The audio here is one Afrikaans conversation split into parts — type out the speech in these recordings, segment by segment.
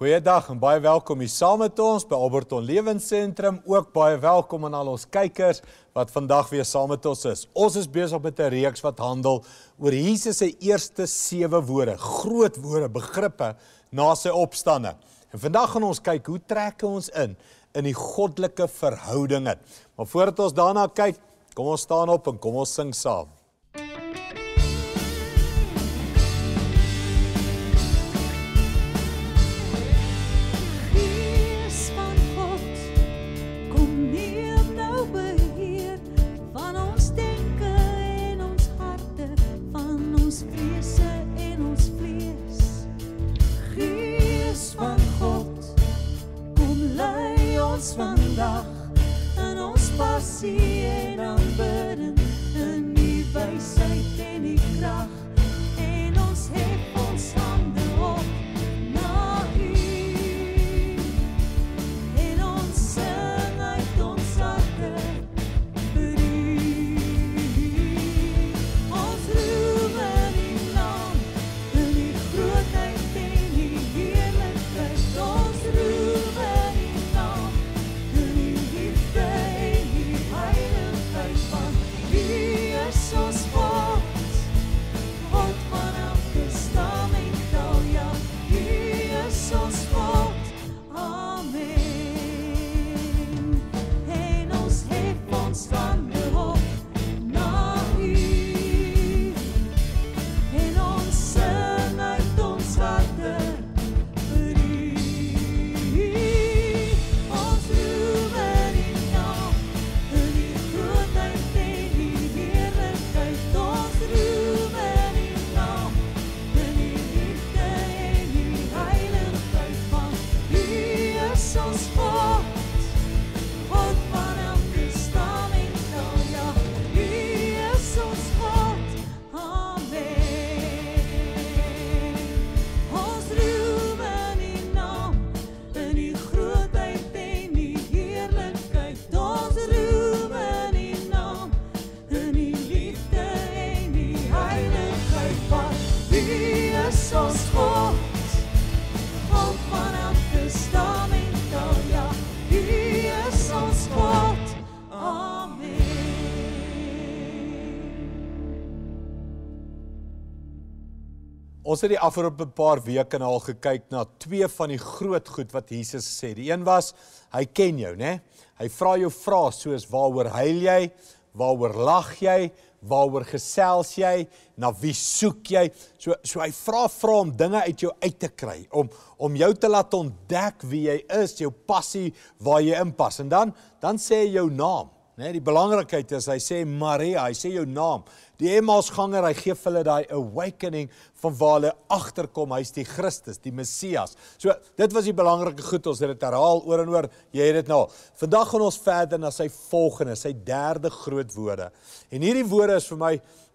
Goeiedag en baie welkom hier saam met ons by Alberton Lewensentrum. Ook baie welkom aan al ons kykers wat vandag weer saam met ons is. Ons is besig met 'n reeks wat handel oor Jesus se eerste 7 woorde, groot woorde, begrippe na sy opstanding. En vandag gaan ons kyk hoe trek ons in in die goddelike verhoudinge. Maar voordat ons daarna kyk, kom ons staan op en kom ons sing saam. MUZIEK see. Ons het die afgelope paar weke nou al gekyk na twee van die groot goed wat Jesus sê. Die een was hy ken jou, né? Hy vra jou vrae soos waaroor huil jy? Waaroor lag jy? Waaroor gesels jy? Na wie soek jy? So so hy vra vra om dinge uit jou uit te kry, om om jou te laat ontdek wie jy is, jou passie, waar jy inpas. En dan dan sê hy jou naam. Né, die belangrikheid is hy sê Maria, hy sê jou naam. Die Emmausganger, hy gee hulle daai awakening van waar hulle agterkom, hy's die Christus, die Messias. So dit was die belangrike goed, ons het dit herhaal oor en oor. Jy het dit nou. Vandag gaan ons verder na sy volgende, sy derde groot woorde. En hierdie woorde is vir my,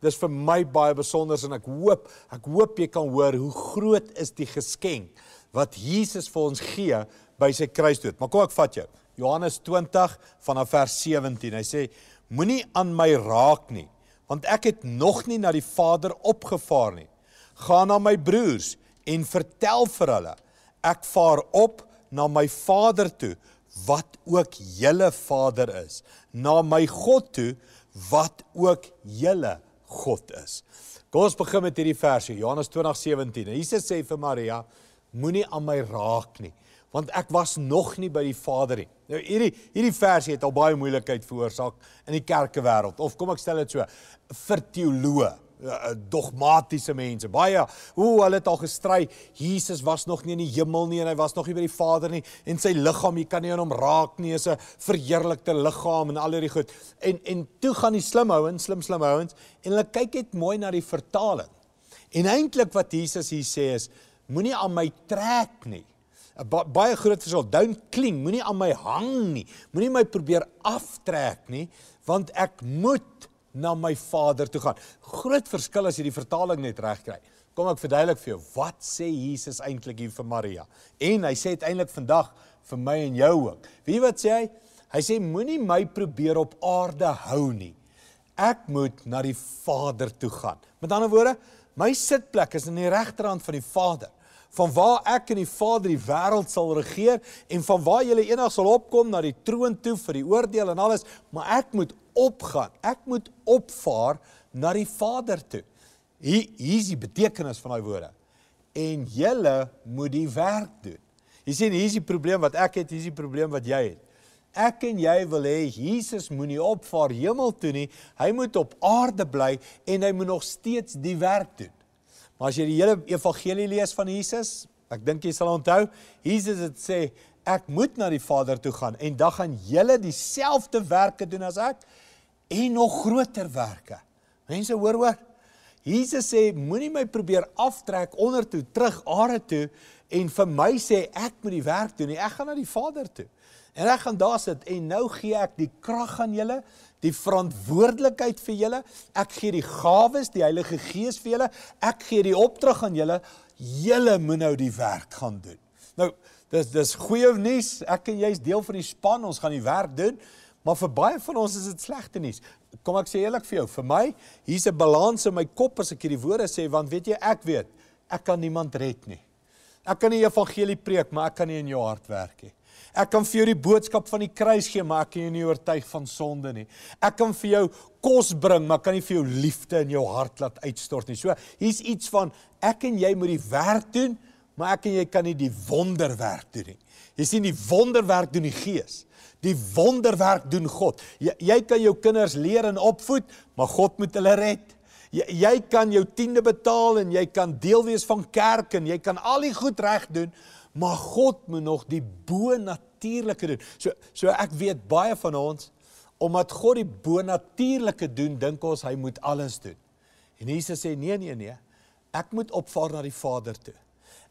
dis vir my baie besonder en ek hoop, ek hoop jy kan hoor hoe groot is die geskenk wat Jesus vir ons gee by sy kruisdood. Maar kom ek vat jou. Johannes 20 vanaf vers 17. Hy sê: Moenie aan my raak nie, want ek het nog nie na die Vader opgevaar nie. Gaan na my broers en vertel vir hulle: Ek vaar op na my Vader toe, wat ook julle Vader is, na my God toe, wat ook julle God is. Kom ons begin met hierdie versie, Johannes 20:17. Jesus sê vir Maria: Moenie aan my raak nie want ek was nog nie by die Vader nie. Nou hierdie hierdie versie het al baie moeilikheid veroorsaak in die kerkewêreld of kom ek stel dit so vir teoloë eh, eh, dogmatiese mense baie hoe hulle het al gestry Jesus was nog nie in die hemel nie en hy was nog nie by die Vader nie en sy liggaam jy kan nie aan hom raak nie is 'n verheerlikte liggaam en al hierdie goed en en toe gaan die slim ouens slim slim ouens en hulle kyk net mooi na die vertaling en eintlik wat Jesus hier sê is moenie aan my trek nie 'n ba baie groot verskil. Don't cling, moenie aan my hang nie. Moenie my probeer aftrek nie, want ek moet na my Vader toe gaan. Groot verskil as jy die vertaling net reg kry. Kom ek verduidelik vir jou wat sê Jesus eintlik hier vir Maria? En hy sê eintlik vandag vir my en jou ook. Wie wat sê hy? Hy sê moenie my probeer op aarde hou nie. Ek moet na die Vader toe gaan. Met ander woorde, my sitplek is aan die regterhand van die Vader van waar ek en die Vader die wêreld sal regeer en van waar jy eendag sal opkom na die troon toe vir die oordeel en alles, maar ek moet opgaan. Ek moet opvaar na die Vader toe. Hier hier is die betekenis van daai woorde. En jy moet die werk doen. Jy sien, hier is die probleem wat ek het, hier is die probleem wat jy het. Ek en jy wil hê Jesus moenie opvaar hemel toe nie. Hy moet op aarde bly en hy moet nog steeds die werk doen. Maar as jy die hele evangelie lees van Jesus, ek dink jy sal onthou, Jesus het sê ek moet na die Vader toe gaan en dan gaan julle dieselfde werke doen as ek en nog groter werke. Mense hoor hoor. Jesus sê moenie my probeer aftrek onder toe terug aarde toe en vir my sê ek moet die werk doen. Ek gaan na die Vader toe. En ek gaan daar sit en nou gee ek die krag aan julle die verantwoordelikheid vir julle. Ek gee die gawes, die Heilige Gees vir julle. Ek gee die opdrag aan julle. Julle moet nou die werk gaan doen. Nou, dis dis goeie nuus. Ek en jy's deel van die span. Ons gaan die werk doen. Maar vir baie van ons is dit slegte nuus. Kom ek sê eerlik vir jou, vir my, hier's 'n balans in my kop as ek hierdie woorde sê, want weet jy, ek weet, ek kan niemand red nie. Ek kan die evangelie preek, maar ek kan nie in jou hart werk nie. He. Ek kan vir jou die boodskap van die kruis gee, maar ek kan jou nie oortuig van sonde nie. Ek kan vir jou kos bring, maar kan nie vir jou liefde in jou hart laat uitstort nie. So, hier's iets van ek en jy moet die werk doen, maar ek en jy kan nie die wonderwerk doen nie. Jy sien die wonderwerk doen die Gees. Die wonderwerk doen God. Jy, jy kan jou kinders leer en opvoed, maar God moet hulle red. Jy jy kan jou tiende betaal en jy kan deel wees van kerk en jy kan al die goed reg doen, maar God moet nog die bonatuurlike doen. So so ek weet baie van ons omdat God die bonatuurlike doen, dink ons hy moet alles doen. En Jesus sê nee nee nee, ek moet opvaar na die Vader toe.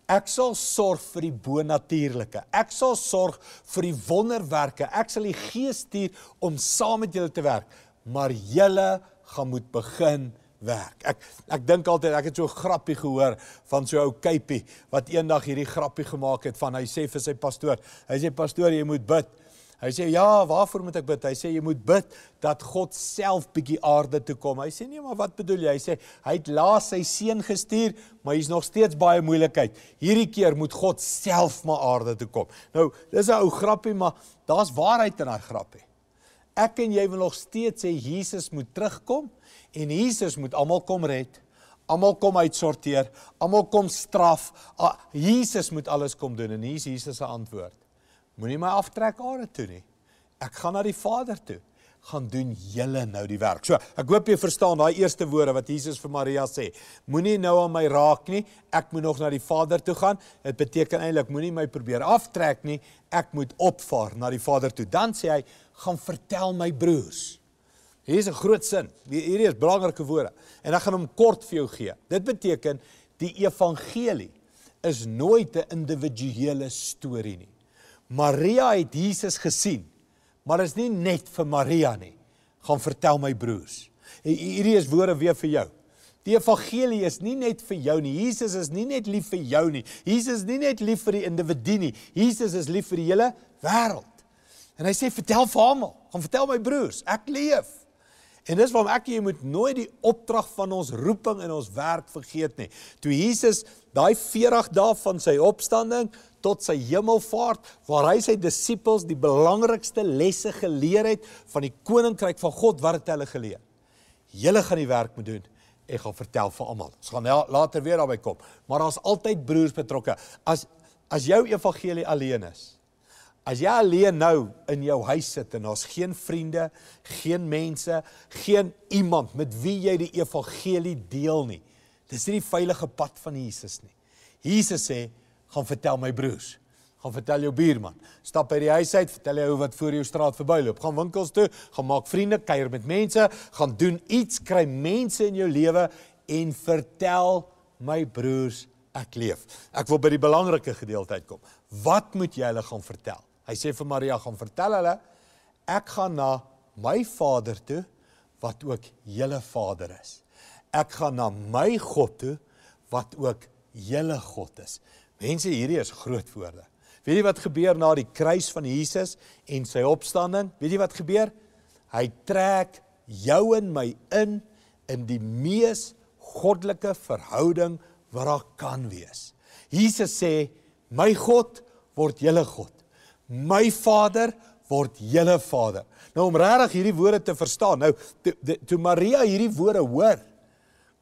Ek sal sorg vir die bonatuurlike. Ek sal sorg vir die wonderwerke. Ek sal die Gees stuur om saam met julle te werk, maar julle gaan moet begin werk. Ek ek dink altyd ek het so 'n grappie gehoor van so 'n ou kuipie wat eendag hierdie grappie gemaak het van hy sê vir sy pastoor, hy sê pastoor jy moet bid. Hy sê ja, waarvoor moet ek bid? Hy sê jy moet bid dat God self bietjie aarde toe kom. Hy sê nee, maar wat bedoel jy? Hy sê hy het laas sy seun gestuur, maar hy's nog steeds baie moeilikheid. Hierdie keer moet God self maar aarde toe kom. Nou, dis 'n ou grappie, maar daar's waarheid in daai grappie. Ek en jy wil nog steeds sê Jesus moet terugkom en Jesus moet almal kom red, almal kom uitsorteer, almal kom straf. A, Jesus moet alles kom doen en hier is Jesus se antwoord. Moenie my aftrek aarde toe nie. Ek gaan na die Vader toe gaan doen julle nou die werk. So, ek hoop jy verstaan daai eerste woorde wat Jesus vir Maria sê. Moenie nou aan my raak nie. Ek moet nog na die Vader toe gaan. Dit beteken eintlik moenie my probeer aftrek nie. Ek moet opvaar na die Vader toe. Dan sê hy, gaan vertel my broers. Hier is 'n groot sin. Hier is belangrike woorde. En ek gaan hom kort vir jou gee. Dit beteken die evangelie is nooit 'n individuele storie nie. Maria het Jesus gesien maar is nie net vir Maria nie. Gaan vertel my broers. Hierdie is woorde weer vir jou. Die evangelie is nie net vir jou nie. Jesus is nie net lief vir jou nie. Jesus is nie net lief vir die individu nie. Jesus is lief vir die hele wêreld. En hy sê vertel vir hom, gaan vertel my broers, ek leef. En dis waarom ek jy moet nooit die opdrag van ons roeping en ons werk vergeet nie. Toe Jesus daai 40 dae van sy opstanding tot sy hemelvaart waar hy sy disippels die belangrikste lesse geleer het van die koninkryk van God wat het hulle geleer. Julle gaan die werk moet doen. Ek gaan vertel vir almal. Ons gaan later weer daarby kom. Maar daar's altyd broers betrokke. As as jou evangelie alleen is, As jy alleen nou in jou huis sit en daar's geen vriende, geen mense, geen iemand met wie jy die evangelie deel nie. Dis nie die veilige pad van Jesus nie. Jesus sê, gaan vertel my broers, gaan vertel jou buurman. Stap uit die huis uit, vertel jy hoe wat voor jou straat verbyloop, gaan winkels toe, gaan maak vriende, kuier met mense, gaan doen iets, kry mense in jou lewe en vertel my broers ek leef. Ek wil by die belangrike gedeelte uitkom. Wat moet jy hulle gaan vertel? Hy sê vir Maria gaan vertel hulle ek gaan na my Vader toe wat ook julle Vader is. Ek gaan na my God toe wat ook julle God is. Mense, hierdie is groot woorde. Weet jy wat gebeur na die kruis van Jesus en sy opstanding? Weet jy wat gebeur? Hy trek jou en my in in die mees goddelike verhouding wat daar kan wees. Jesus sê, "My God word julle God." my Vader word julle Vader. Nou om regtig hierdie woorde te verstaan. Nou toe to, to Maria hierdie woorde hoor,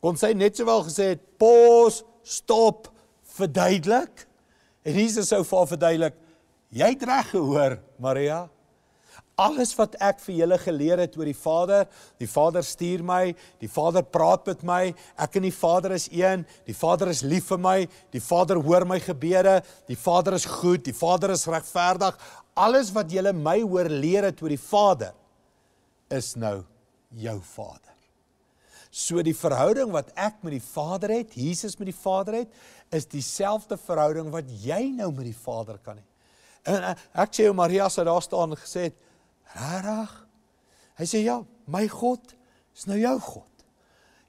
kon sy net sowel gesê het: "Pos, stop, verduidelik." En Jesus sou vir haar verduidelik: "Jy het reg gehoor, Maria alles wat ek vir julle geleer het oor die Vader, die Vader stuur my, die Vader praat met my, ek en die Vader is een, die Vader is lief vir my, die Vader hoor my gebede, die Vader is goed, die Vader is regverdig. Alles wat julle my hoor leer het oor die Vader is nou jou Vader. So die verhouding wat ek met die Vader het, Jesus met die Vader het, is dieselfde verhouding wat jy nou met die Vader kan hê. En ek sê Maria sou daar staan en gesê het gesê Regtig? Hy sê ja, my God is nou jou God.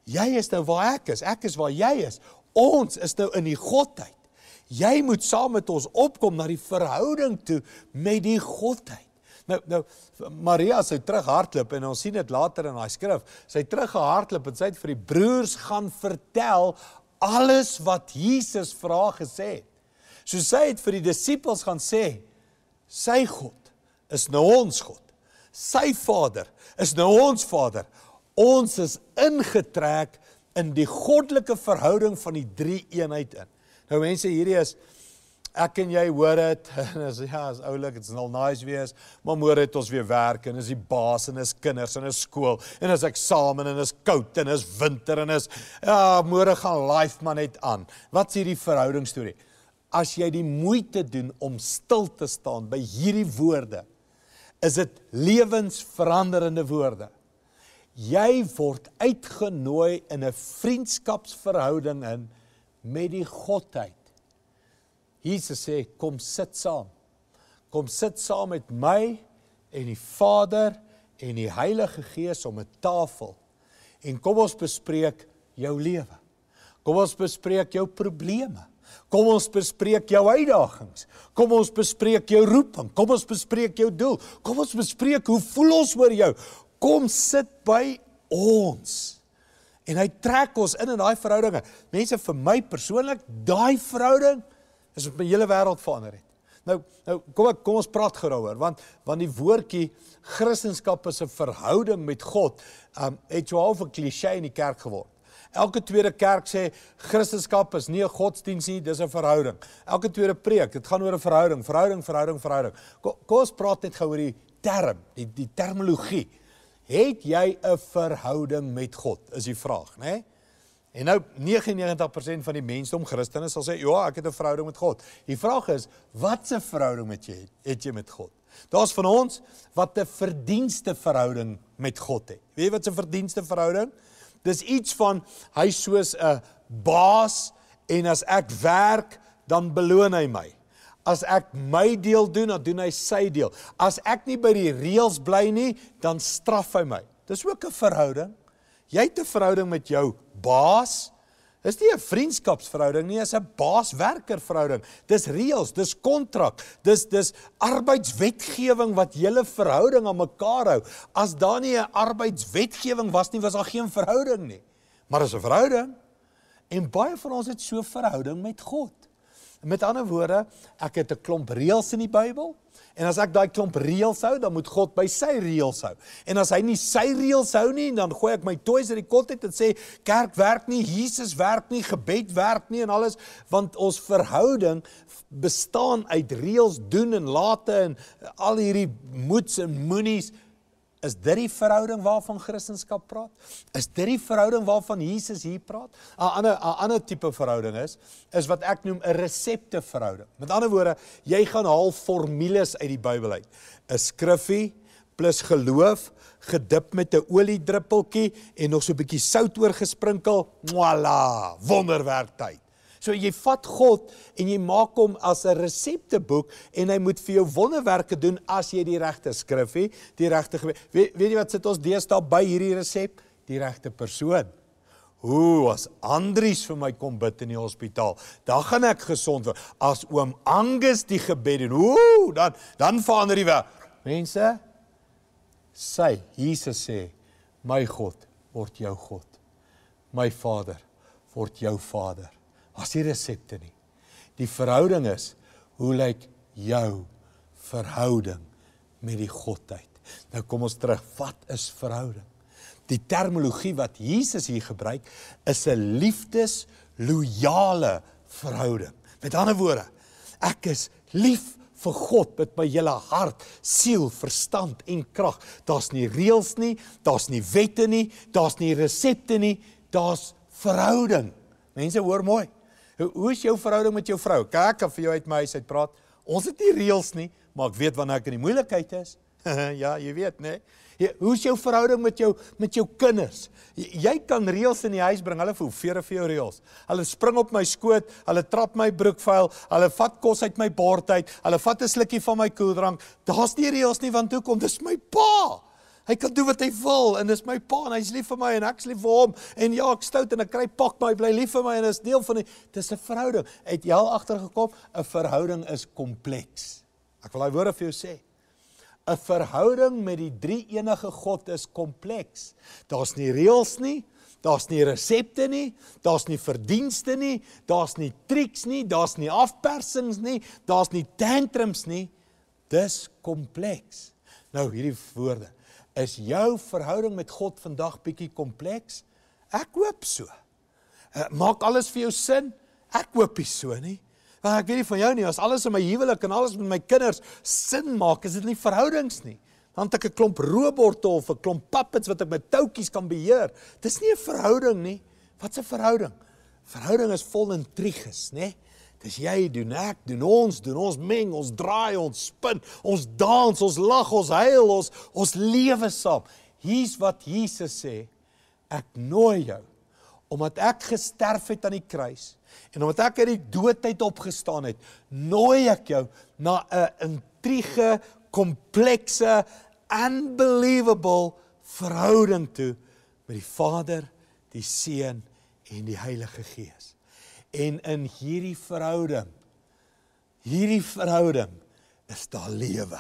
Jy is nou waar ek is, ek is waar jy is. Ons is nou in die godheid. Jy moet saam met ons opkom na die verhouding toe met die godheid. Nou nou Maria sou terughardloop en ons sien dit later in daai skrif. Sy het teruggehardloop en sy het vir die broers gaan vertel alles wat Jesus vir haar gesê het. So sy het vir die disippels gaan sê, "Sy God is nou ons God." sy Vader is nou ons Vader. Ons is ingetrek in die goddelike verhouding van die drie eenheid in. Nou mense, hierdie is ek en jy hoor dit en as ja, is oulik, dit's nou nice wees, maar môre het ons weer werk en is die baas en is kinders en is skool en is eksamen en is koud en is winter en is ja, môre gaan life maar net aan. Wat's hierdie verhoudingsstorie? As jy die moeite doen om stil te staan by hierdie woorde, is dit lewensveranderende woorde. Jy word uitgenooi in 'n vriendskapsverhouding in met die godheid. Jesus sê kom sit saam. Kom sit saam met my en die Vader en die Heilige Gees om 'n tafel en kom ons bespreek jou lewe. Kom ons bespreek jou probleme. Kom ons bespreek jou uitdagings. Kom ons bespreek jou roeping. Kom ons bespreek jou doel. Kom ons bespreek hoe voel ons oor jou? Kom sit by ons. En hy trek ons in in daai verhoudinge. Mense vir my persoonlik, daai verhouding is op my hele wêreld verander het. Nou, nou kom ek kom ons praat gou daaroor want want die woordjie Christendom is 'n verhouding met God. Um het jou al 'n kliseë in die kerk geword. Elke tweede kerk sê Christendom is nie 'n godsdiens nie, dis 'n verhouding. Elke tweede preek, dit gaan oor 'n verhouding, verhouding, verhouding, verhouding. Kom ons praat net gou oor die term, die die terminologie. Het jy 'n verhouding met God? Is die vraag, né? Nee? En nou 99% van die mensdom Christene sal sê, "Ja, ek het 'n verhouding met God." Die vraag is, watse verhouding het jy het jy met God? Daar's van ons wat 'n verdienste verhouding met God het. Weet jy wat 'n verdienste verhouding is? Dis iets van hy soos 'n baas en as ek werk, dan beloon hy my. As ek my deel doen, dan doen hy sy deel. As ek nie by die reëls bly nie, dan straf hy my. Dis ook 'n verhouding. Jy het 'n verhouding met jou baas Dis nie 'n vriendskapsverhouding nie, dis 'n baas-werker verhouding. Dis reëls, dis kontrak, dis dis arbeidswetgewing wat julle verhouding aan mekaar hou. As daar nie 'n arbeidswetgewing was nie, was daar geen verhouding nie. Maar as 'n verhouding en baie van ons het so 'n verhouding met God. Met ander woorde, ek het 'n klomp reëls in die Bybel, En as ek daai klomp reëls hou, dan moet God by sy reëls hou. En as hy nie sy reëls hou nie, dan gooi ek my toys uit die kot uit en sê kerk werk nie, Jesus werk nie, gebed werk nie en alles want ons verhouding bestaan uit reëls doen en late en al hierdie moets en moenies. Is dit die verhouding waarvan Christendom praat? Is dit die verhouding waarvan Jesus hier praat? 'n Ander 'n ander tipe verhouding is is wat ek noem 'n resepte verhouding. Met ander woorde, jy gaan haal formules uit die Bybel uit. 'n Skriffie plus geloof gedip met 'n oliedruppeltjie en nog so 'n bietjie sout oorgesprinkel. Voilà, wonderwerk tyd. So jy vat God en jy maak hom as 'n resepteboek en hy moet vir jou wonderwerke doen as jy die regte skrifie, die regte weet, weet jy wat sit ons deesdae by hierdie resep, die regte persoon. Hoe as Andrius vir my kom bid in die hospitaal, dan gaan ek gesond word. As oom Angus die gebed doen, ooh, dan dan verander die wêreld. Mense, sê Jesus sê, my God word jou God. My Vader word jou Vader as die resepte nie. Die verhouding is hoe lyk jou verhouding met die godheid. Nou kom ons terug, wat is verhouding? Die terminologie wat Jesus hier gebruik is 'n liefdes loyale verhouding. Met ander woorde, ek is lief vir God met my hele hart, siel, verstand en krag. Daar's nie reëls nie, daar's nie wette nie, daar's nie resepte nie, daar's verhouding. Mense hoor mooi hoe is jou verhouding met jou vrou? Kyk of jy uit my huis uit praat. Ons het nie reëls nie, maar ek weet wanneer ek in die moeilikheid is. ja, jy weet, né? Nee. Hoe is jou verhouding met jou met jou kinders? Jy, jy kan reëls in die huis bring. Hulle voel vere vir jou reëls. Hulle spring op my skoot, hulle trap my broekvuil, hulle vat kos uit my bord uit, hulle vat 'n slukkie van my koeldrank. Daar's nie reëls nie want hoekom? Dis my pa. Hy kan doen wat hy wil en dis my pa en hy's lief vir my en ek's lief vir hom en ja, ek stout en ek kry pak maar hy bly lief vir my en is deel van die dis 'n verhouding. Het jy al agtergekom 'n verhouding is kompleks. Ek wil daai woorde vir jou sê. 'n Verhouding met die drie enige God is kompleks. Daar's nie reëls nie. Daar's nie resepte nie, daar's nie verdienste nie, daar's nie triks nie, daar's nie afpersings nie, daar's nie tantrums nie. Dis kompleks. Nou hierdie woorde. Is jou verhouding met God vandag bietjie kompleks? Ek hoop so. Eh, maak alles vir jou sin? Ek hoop nie so nie. Want ek weet nie van jou nie, as alles in my huwelik en alles met my kinders sin maak, is dit nie verhoudings nie. Dan het ek 'n klomp robotte of 'n klomp puppets wat ek met toutjies kan beheer. Dis nie 'n verhouding nie. Wat 'n verhouding? Verhouding is vol intriges, né? Nee? Dis jy doen ek, doen ons, doen ons meng, ons draai, ons spin, ons dans, ons lag, ons huil, ons ons lewe saam. Hier's wat Jesus sê: Ek nooi jou omdat ek gesterf het aan die kruis en omdat ek uit die doodheid opgestaan het, nooi ek jou na 'n intrige, komplekse, unbelievable verhouding toe met die Vader, die Seun en die Heilige Gees en in hierdie verhouding hierdie verhouding is daar lewe.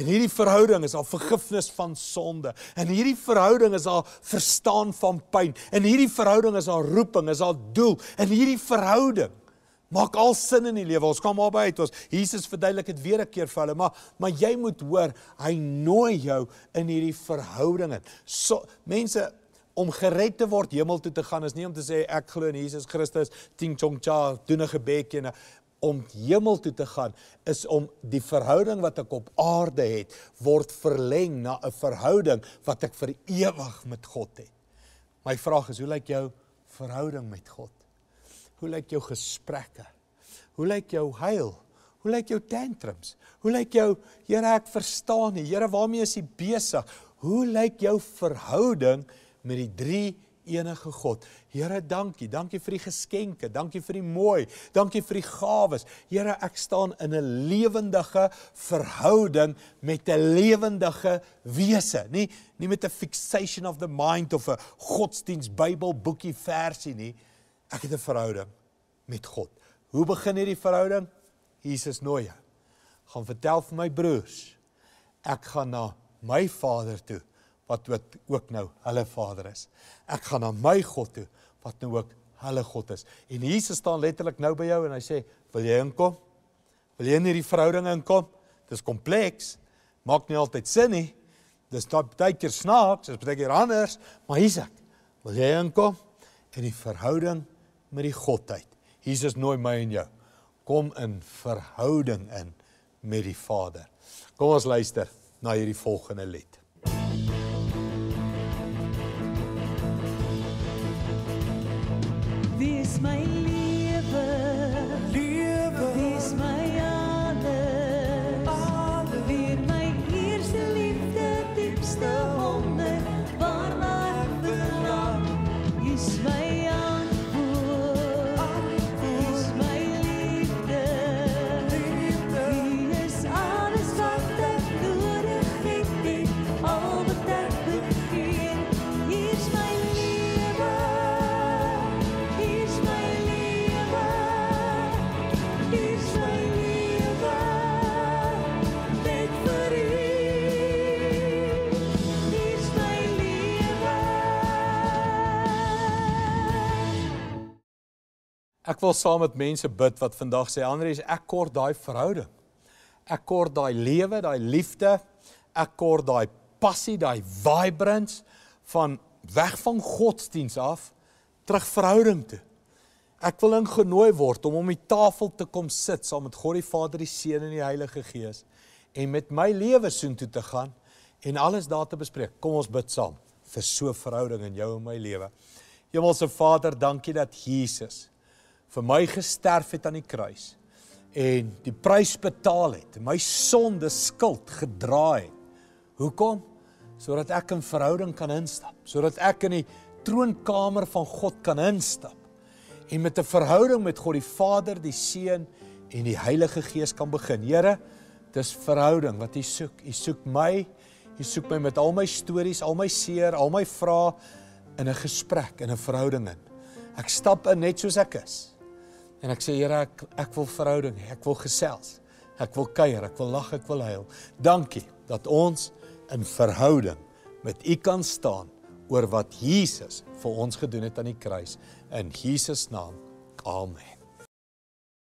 En hierdie verhouding is al vergifnis van sonde. En hierdie verhouding is al verstaan van pyn. En hierdie verhouding is al roeping, is al doel. En hierdie verhouding maak al sin in die lewe. Ons kom albei uit. Ons Jesus verduidelik dit weer 'n keer vir hulle, maar maar jy moet hoor, hy nooi jou in hierdie verhouding. So mense om gered te word hemel toe te gaan is nie om te sê ek glo in Jesus Christus ting chong cha doen 'n gebedjie en om hemel toe te gaan is om die verhouding wat ek op aarde het word verleng na 'n verhouding wat ek vir ewig met God het. My vraag is hoe lyk jou verhouding met God? Hoe lyk jou gesprekke? Hoe lyk jou huil? Hoe lyk jou tantrums? Hoe lyk jou Here ek verstaan nie. Here waarmee is U besig? Hoe lyk jou verhouding met met die drie enige God. Here, dankie. Dankie vir die geskenke. Dankie vir die mooi. Dankie vir die gawes. Here, ek staan in 'n lewendige verhouding met 'n lewendige wese, nie nie met 'n fixation of the mind of 'n godsdiens Bybel boekie versie nie. Ek het 'n verhouding met God. Hoe begin hierdie verhouding? Jesus nooi. Gaan vertel vir my broers. Ek gaan na my Vader toe wat ook nou hulle Vader is. Ek gaan na my God toe wat nou ook hulle God is. En Jesus staan letterlik nou by jou en hy sê, "Wil jy inkom? Wil jy in hierdie verhouding inkom? Dit is kompleks. Maak nie altyd sin nie. Dis dalk baie keer snaaks, dis baie keer anders, maar hier's ek. Wil jy inkom in die verhouding met die Godheid? Jesus nooi my en jou. Kom in verhouding in met die Vader. Kom ons luister na hierdie volgende lied. This may Ek wil saam met mense bid wat vandag sê Andrius, ek kort daai verhouding. Ek kort daai lewe, daai liefde. Ek kort daai passie, daai vibrance van weg van godsdiens af terug verhouding toe. Ek wil ingenooi word om om die tafel te kom sit saam met God die Vader, die Seun en die Heilige Gees en met my lewe soontoe te gaan en alles daar te bespreek. Kom ons bid saam vir so 'n verhouding in jou en my lewe. Hemelse Vader, dankie dat Jesus vir my gesterf het aan die kruis en die prys betaal het, my sonde skuld gedra het. Hoekom? Sodat ek in verhouding kan instap, sodat ek in die troonkamer van God kan instap en met 'n verhouding met God die Vader, die Seun en die Heilige Gees kan begin. Here, dis verhouding wat U soek. U soek my. U soek my met al my stories, al my seer, al my vrae in 'n gesprek, in 'n verhouding in. Ek stap in net soos ek is. En ek sê Here, ek ek wil verhouding, ek wil gesels. Ek wil kuier, ek wil lag, ek wil huil. Dankie dat ons in verhouding met U kan staan oor wat Jesus vir ons gedoen het aan die kruis. In Jesus naam. Amen.